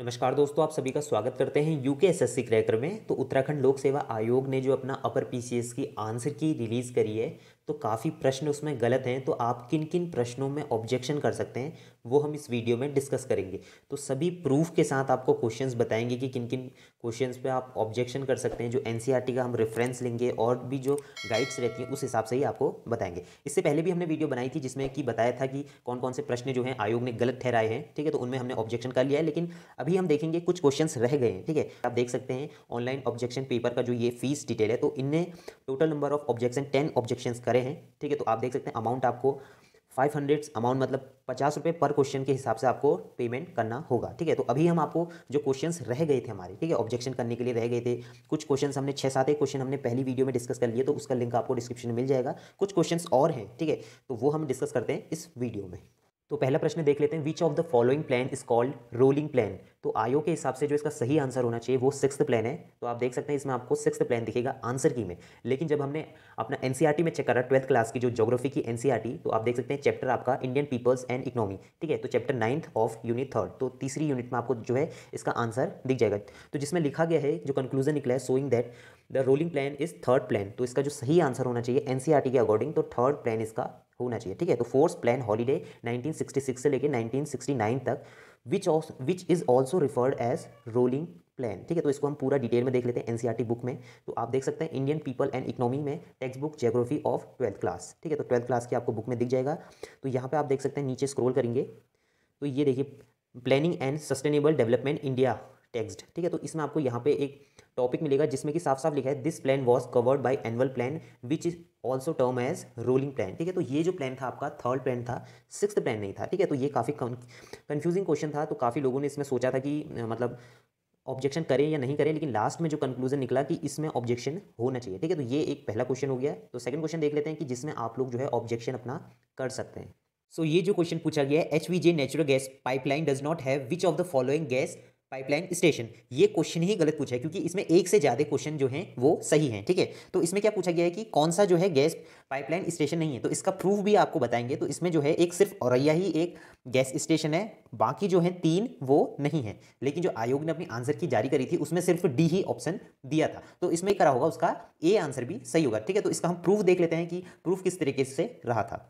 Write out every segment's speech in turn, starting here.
नमस्कार दोस्तों आप सभी का स्वागत करते हैं यूके एसएससी क्रैकर में तो उत्तराखंड लोक सेवा आयोग ने जो अपना अपर पीसीएस की आंसर की रिलीज़ करी है तो काफ़ी प्रश्न उसमें गलत हैं तो आप किन किन प्रश्नों में ऑब्जेक्शन कर सकते हैं वो हम इस वीडियो में डिस्कस करेंगे तो सभी प्रूफ के साथ आपको क्वेश्चंस बताएंगे कि किन किन क्वेश्चंस पे आप ऑब्जेक्शन कर सकते हैं जो एन e का हम रेफरेंस लेंगे और भी जो गाइड्स रहती हैं उस हिसाब से ही आपको बताएंगे इससे पहले भी हमने वीडियो बनाई थी जिसमें कि बताया था कि कौन कौन से प्रश्न जो हैं आयोग ने गलत ठहराए हैं ठीक है तो उनमें हमने ऑब्जेक्शन कर लिया है लेकिन अभी हम देखेंगे कुछ क्वेश्चन रह गए हैं ठीक है आप देख सकते हैं ऑनलाइन ऑब्जेक्शन पेपर का जो ये फीस डिटेल है तो इनने total number of objection ten objection करे हैं ठीक है तो आप देख सकते हैं अमाउंट आपको फाइव हंड्रेड अमाउंट मतलब पचास रुपये पर क्वेश्चन के हिसाब से आपको पेमेंट करना होगा ठीक है तो अभी हम आपको जो क्वेश्चंस रह गए थे हमारे ठीक है ऑब्जेक्शन करने के लिए रह गए थे कुछ क्वेश्चंस हमने छः सात एक क्वेश्चन हमने पहली वीडियो में डिस्कस कर लिए तो उसका लिंक आपको डिस्क्रिप्शन में मिल जाएगा कुछ क्वेश्चन और हैं ठीक है तो वो हम डिस्कस करते हैं इस वीडियो में तो पहला प्रश्न देख लेते हैं which of the following plan is called rolling plan तो आयो के हिसाब से जो इसका सही आंसर होना चाहिए वो सिक्स प्लान है तो आप देख सकते हैं इसमें आपको सिक्स प्लान दिखेगा आंसर की में लेकिन जब हमने अपना एनसीईआरटी e में चेक करा ट्वेल्थ क्लास की जो जोग्राफी की एनसीईआरटी e तो आप देख सकते हैं चैप्टर आपका इंडियन पीपल्स एंड इकोनॉमी ठीक है तो chapter ninth of unit third तो तीसरी यूनिट में आपको जो है इसका आंसर दिख जाएगा तो जिसमें लिखा गया है जो कंक्लूजन निकला है showing that the rolling plan is third plan तो इसका जो सही आंसर होना चाहिए एनसीआरटी e के अकॉर्डिंग तो थर्ड प्लान इसका होना चाहिए ठीक है तो फोर्स प्लान हॉलीडे 1966 से लेकर 1969 तक which which is also referred as rolling plan ठीक है तो इसको हम पूरा डिटेल में देख लेते हैं एनसीईआरटी बुक e में तो आप देख सकते हैं इंडियन पीपल एंड इकोनॉमी में text book geography of twelfth class ठीक है तो ट्वेल्थ क्लास की आपको बुक में दिख जाएगा तो यहाँ पर आप देख सकते हैं नीचे स्क्रोल करेंगे तो ये देखिए planning and sustainable development India एक्सड ठीक है तो इसमें आपको यहाँ पे एक टॉपिक मिलेगा जिसमें कि साफ साफ लिखा है this plan was covered by annual plan which is also term as rolling plan ठीक है तो ये जो प्लान था आपका थर्ड प्लान था सिक्स प्लान नहीं था ठीक है तो ये काफ़ी कन्फ्यूजिंग क्वेश्चन था तो काफ़ी लोगों ने इसमें सोचा था कि मतलब ऑब्जेक्शन करें या नहीं करें लेकिन लास्ट में जो कंक्लूजन निकला कि इसमें ऑब्जेक्शन होना चाहिए ठीक है तो ये एक पहला क्वेश्चन हो गया तो सेकंड क्वेश्चन देख लेते हैं कि जिसमें आप लोग जो है ऑब्जेक्शन अपना कर सकते हैं सो so, ये जो क्वेश्चन पूछा गया है H natural gas pipeline does not have which of the following gas pipeline station ये क्वेश्चन ही गलत पूछा है क्योंकि इसमें एक से ज़्यादा क्वेश्चन जो हैं वो सही हैं ठीक है तो इसमें क्या पूछा गया है कि कौन सा जो है गैस पाइपलाइन स्टेशन नहीं है तो इसका प्रूफ भी आपको बताएंगे तो इसमें जो है एक सिर्फ औरैया ही एक गैस स्टेशन है बाकी जो है तीन वो नहीं है लेकिन जो आयोग ने अपनी आंसर की जारी करी थी उसमें सिर्फ डी ही ऑप्शन दिया था तो इसमें करा होगा उसका ए आंसर भी सही होगा ठीक है तो इसका हम प्रूफ देख लेते हैं कि प्रूफ किस तरीके से रहा था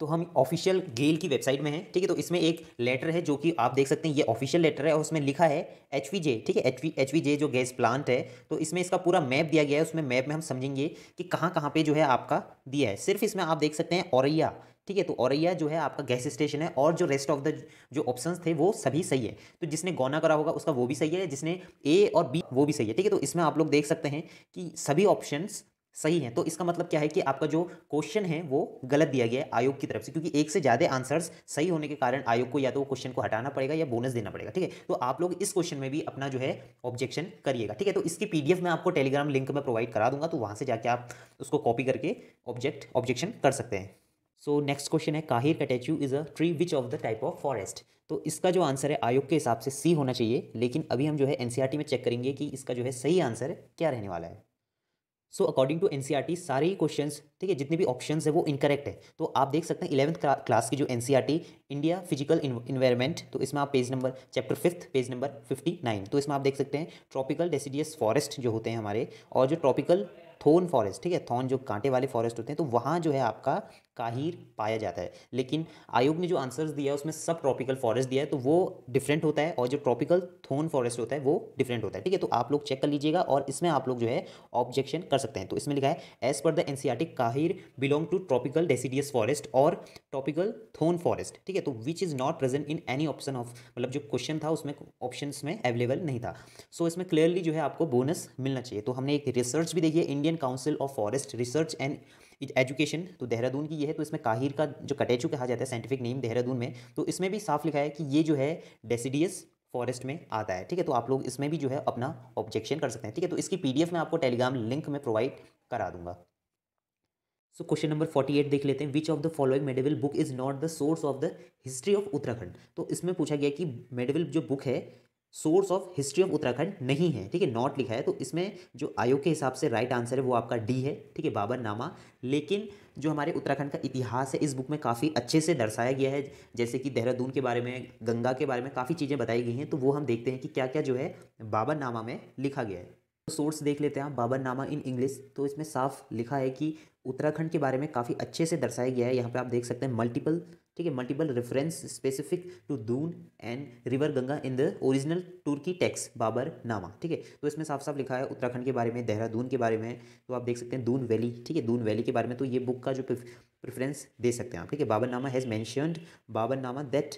तो हम ऑफिशियल गेल की वेबसाइट में हैं ठीक है तो इसमें एक लेटर है जो कि आप देख सकते हैं ये ऑफिशियल लेटर है और उसमें लिखा है एच ठीक है एच वी जो गैस प्लांट है तो इसमें इसका पूरा मैप दिया गया है उसमें मैप में हम समझेंगे कि कहाँ कहाँ पर जो है आपका दिया है सिर्फ इसमें आप देख सकते हैं औरैया ठीक है तो औरैया जो है आपका गैस स्टेशन है और जो रेस्ट ऑफ द जो ऑप्शन थे वो सभी सही है तो जिसने गौना करा होगा उसका वो भी सही है जिसने ए और बी वो भी सही है ठीक है तो इसमें आप लोग देख सकते हैं कि सभी ऑप्शन सही है तो इसका मतलब क्या है कि आपका जो क्वेश्चन है वो गलत दिया गया है आयोग की तरफ से क्योंकि एक से ज़्यादा आंसर्स सही होने के कारण आयोग को या तो क्वेश्चन को हटाना पड़ेगा या बोनस देना पड़ेगा ठीक है तो आप लोग इस क्वेश्चन में भी अपना जो है ऑब्जेक्शन करिएगा ठीक है तो इसकी पीडीएफ मैं आपको टेलीग्राम लिंक में प्रोवाइड करा दूंगा तो वहाँ से जाके आप उसको कॉपी करके ऑब्जेक्ट ऑब्जेक्शन कर सकते हैं सो नेक्स्ट क्वेश्चन है khair catechu is a tree which of the type of forest तो इसका जो आंसर है आयोग के हिसाब से सी होना चाहिए लेकिन अभी हम जो है एनसीईआरटी e में चेक करेंगे कि इसका जो है सही आंसर क्या रहने वाला है सो अकॉर्डिंग टू एनसीईआरटी सारे ही क्वेश्चंस ठीक है जितने भी ऑप्शंस है वो इनकरेक्ट है तो आप देख सकते हैं इलेवंथ क्लास की जो एनसीईआरटी इंडिया फिजिकल इन्वायरमेंट तो इसमें आप page number chapter fifth page number fifty nine तो इसमें आप देख सकते हैं ट्रॉपिकल डेसीडियस फॉरेस्ट जो होते हैं हमारे और जो ट्रॉपिकल थोन फॉरेस्ट ठीक है थोन जो कांटे वाले फॉरेस्ट होते हैं तो वहाँ जो है आपका ही पाया जाता है लेकिन आयोग ने जो आंसर्स दिया है उसमें सब ट्रॉपिकल फॉरेस्ट दिया है तो वो डिफरेंट होता है और जो ट्रॉपिकल थोन फॉरेस्ट होता है वो डिफरेंट होता है ठीक है तो आप लोग चेक कर लीजिएगा और इसमें आप लोग जो है ऑब्जेक्शन कर सकते हैं तो इसमें लिखा है as per the NCERT khair belong to tropical deciduous forest और ट्रॉपिकल थोन फॉरेस्ट ठीक है तो which is not present in any option of मतलब जो क्वेश्चन था उसमें ऑप्शन में अवेलेबल नहीं था सो so, इसमें क्लियरली जो है आपको बोनस मिलना चाहिए तो हमने एक रिसर्च भी देखी है Indian council of forest research and education तो देहरादून की यह है तो इसमें काहिर का जो कटेचू कहा जाता है साइंटिफिक नेम देहरादून में तो इसमें भी साफ लिखा है कि ये जो है डेसीडियस फॉरेस्ट में आता है ठीक है तो आप लोग इसमें भी जो है अपना ऑब्जेक्शन कर सकते हैं ठीक है तो इसकी पी मैं आपको टेलीग्राम लिंक में प्रोवाइड करा दूंगा so question number forty eight देख लेते हैं which of the following medieval book is not the source of the history of Uttarakhand तो इसमें पूछा गया कि मेडिवल जो बुक है source of history of Uttarakhand नहीं है ठीक है नॉट लिखा है तो इसमें जो आयोग के हिसाब से राइट आंसर है वो आपका डी है ठीक है बाबर नामा लेकिन जो हमारे उत्तराखंड का इतिहास है इस बुक में काफ़ी अच्छे से दर्शाया गया है जैसे कि देहरादून के बारे में गंगा के बारे में काफ़ी चीज़ें बताई गई हैं तो वो हम देखते हैं कि क्या क्या जो है बाबर में लिखा गया है तो सोर्स देख लेते हैं आप बाबरनामा इन इंग्लिश तो इसमें साफ लिखा है कि उत्तराखंड के बारे में काफ़ी अच्छे से दर्शाया गया है यहाँ पे आप देख सकते हैं मल्टीपल ठीक है multiple reference specific to Doon and river Ganga in the original Turki text Baburnama ठीक है तो इसमें साफ साफ लिखा है उत्तराखंड के बारे में देहरादून के बारे में तो आप देख सकते हैं दून वैली ठीक है दून वैली के बारे में तो ये बुक का जो प्रेफरेंस दे सकते हैं आप ठीक है बाबर नामा has mentioned Baburnama that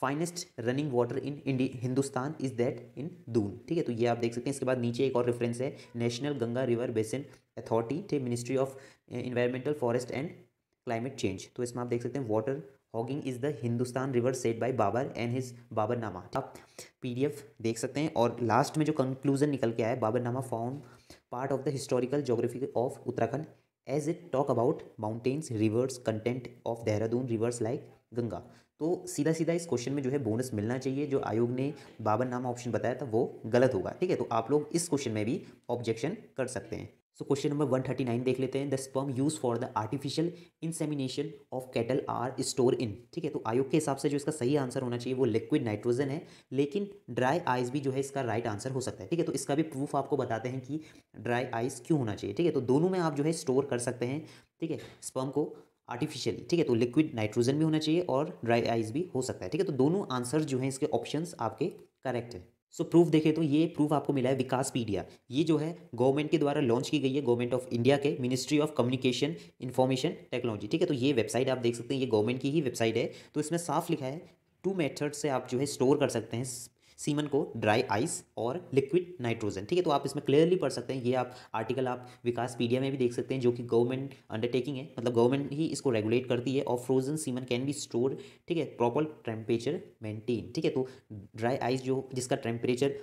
finest running water in इंडी Hindustan is that in Doon ठीक है तो ये आप देख सकते हैं इसके बाद नीचे एक और रेफरेंस है national Ganga river basin authority the ministry of environmental forest and climate change तो इसमें आप देख सकते हैं water hogging is the Hindustan river set by Babur and his Baburnama आप एफ देख सकते हैं और लास्ट में जो कंक्लूजन निकल के आया Baburnama form part of the historical geography of Uttarakhand as it talk about mountains rivers content of Dehradun rivers like Ganga तो सीधा सीधा इस क्वेश्चन में जो है बोनस मिलना चाहिए जो आयोग ने बाबरनामा ऑप्शन बताया था वो गलत होगा ठीक है तो आप लोग इस क्वेश्चन में भी ऑब्जेक्शन कर सकते हैं so question number one thirty nine देख लेते हैं the sperm use for the artificial insemination of cattle are store in ठीक है तो आयोग के हिसाब से जो इसका सही आंसर होना चाहिए वो लिक्विड नाइट्रोजन है लेकिन ड्राई आइस भी जो है इसका राइट आंसर हो सकता है ठीक है तो इसका भी प्रूफ आपको बताते हैं कि ड्राई आइस क्यों होना चाहिए ठीक है तो दोनों में आप जो है स्टोर कर सकते हैं ठीक है स्पर्म को आर्टिफिशियली ठीक है तो लिक्विड नाइट्रोजन भी होना चाहिए और ड्राई आइस भी हो सकता है ठीक है तो दोनों आंसर जो हैं इसके ऑप्शन आपके करेक्ट हैं सो so, प्रूफ देखें तो ये प्रूफ आपको मिला है विकास पीडिया ये जो है गवर्नमेंट के द्वारा लॉन्च की गई है गवर्नमेंट ऑफ इंडिया के ministry of communication information technology ठीक है तो ये वेबसाइट आप देख सकते हैं ये गवर्नमेंट की ही वेबसाइट है तो इसमें साफ लिखा है टू मेथड से आप जो है स्टोर कर सकते हैं सीमन को ड्राई आइस और लिक्विड नाइट्रोजन ठीक है तो आप इसमें क्लियरली पढ़ सकते हैं ये आप आर्टिकल आप विकास पीडिया में भी देख सकते हैं जो कि गवर्नमेंट अंडरटेकिंग है मतलब गवर्नमेंट ही इसको रेगुलेट करती है और frozen semen can be store ठीक है प्रॉपर टेम्परेचर मेंटेन ठीक है तो ड्राई आइस जो जिसका temperature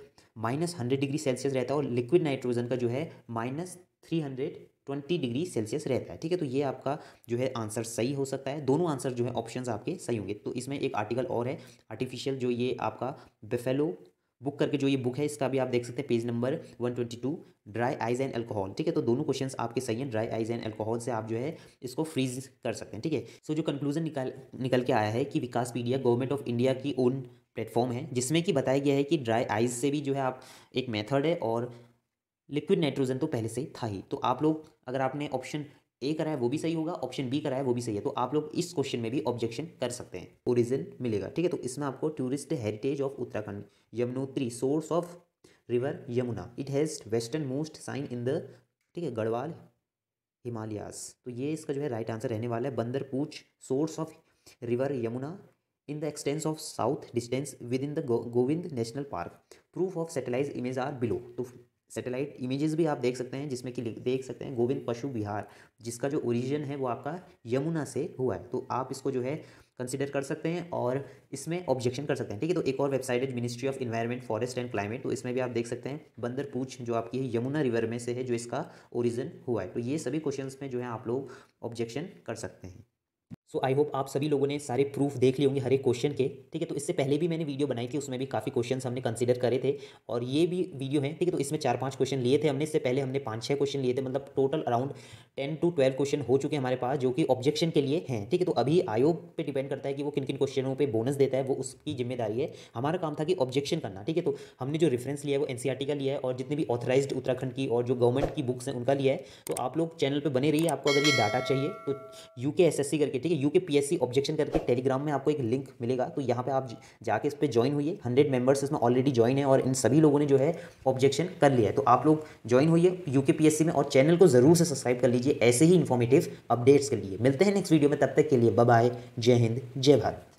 minus hundred degree Celsius रहता है और लिक्विड नाइट्रोजन का जो है minus three hundred twenty degree Celsius रहता है ठीक है तो ये आपका जो है आंसर सही हो सकता है दोनों आंसर जो है ऑप्शंस आपके सही होंगे तो इसमें एक आर्टिकल और है आर्टिफिशियल जो ये आपका बेफेलो बुक करके जो ये बुक है इसका भी आप देख सकते हैं page number one twenty two dry ice and alcohol ठीक है तो दोनों क्वेश्चन आपके सही हैं ड्राई आइज एंड अल्कोहल से आप जो है इसको फ्रीज कर सकते हैं ठीक है सो जो कंक्लूजन निकाल निकल के आया है कि Vikaspedia government of India की ओन प्लेटफॉर्म है जिसमें कि बताया गया है कि ड्राई आइज से भी जो है आप एक मेथड है और लिक्विड नाइट्रोजन तो पहले से ही था ही तो आप लोग अगर आपने ऑप्शन ए कराया वो भी सही होगा ऑप्शन बी कराया वो भी सही है तो आप लोग इस क्वेश्चन में भी ऑब्जेक्शन कर सकते हैं ओरिजिन मिलेगा ठीक है तो इसमें आपको tourist heritage of Uttarakhand Yamunotri source of river Yamuna it has western most sign in the ठीक है गढ़वाल हिमालयास तो ये इसका जो है राइट आंसर रहने वाला है Bandarpunch source of river Yamuna in the extents of south distance with in the Govind national park proof of satellite image are below तो सैटेलाइट इमेजेस भी आप देख सकते हैं जिसमें कि देख सकते हैं गोविंद पशु विहार जिसका जो ओरिजिन है वो आपका यमुना से हुआ है तो आप इसको जो है कंसिडर कर सकते हैं और इसमें ऑब्जेक्शन कर सकते हैं ठीक है तो एक और वेबसाइट है ministry of environment forest and climate तो इसमें भी आप देख सकते हैं बंदर पूछ जो आपकी है यमुना रिवर में से है जो इसका ओरिजिन हुआ है तो ये सभी क्वेश्चन में जो है आप लोग ऑब्जेक्शन कर सकते हैं सो आई होप आप सभी लोगों ने सारे प्रूफ देख लिए होंगे हर एक क्वेश्चन के ठीक है तो इससे पहले भी मैंने वीडियो बनाई थी उसमें भी काफ़ी क्वेश्चन हमने कंसिडर करे थे और ये भी वीडियो है ठीक है तो इसमें चार पाँच क्वेश्चन लिए थे हमने इससे पहले हमने पाँच छः क्वेश्चन लिए थे मतलब total around ten to twelve question हो चुके हैं हमारे पास जो कि ऑब्जेक्शन के लिए हैं ठीक है तो अभी आयोग पर डिपेंड करता है कि वो किन किन क्वेश्चनों पर बोनस देता है वो उसकी जिम्मेदारी है हमारा काम था कि ऑब्जेक्शन करना ठीक है तो हमने जो रेफरेंस लिया है वो एनसीआर e का लिया है और जितने भी ऑथराइज उत्तराखंड की और जो गवर्नमेंट की बुक्स हैं उनका लिया है तो आप लोग चैनल पर बने रहिए आपको अगर ये डाटा चाहिए तो यू करके ठीक है U K P S C objection करके टेलीग्राम में आपको एक लिंक मिलेगा तो यहाँ पे आप जाके इस पर ज्वाइन होइए हंड्रेड मेंबर्स इसमें ऑलरेडी ज्वाइन है और इन सभी लोगों ने जो है ऑब्जेक्शन कर लिया है तो आप लोग ज्वाइन होइए यू के पी एस सी में और चैनल को ज़रूर से सब्सक्राइब कर लीजिए ऐसे ही इन्फॉर्मेटिव अपडेट्स के लिए मिलते हैं नेक्स्ट वीडियो में तब तक के लिए बाय जय हिंद जय भारत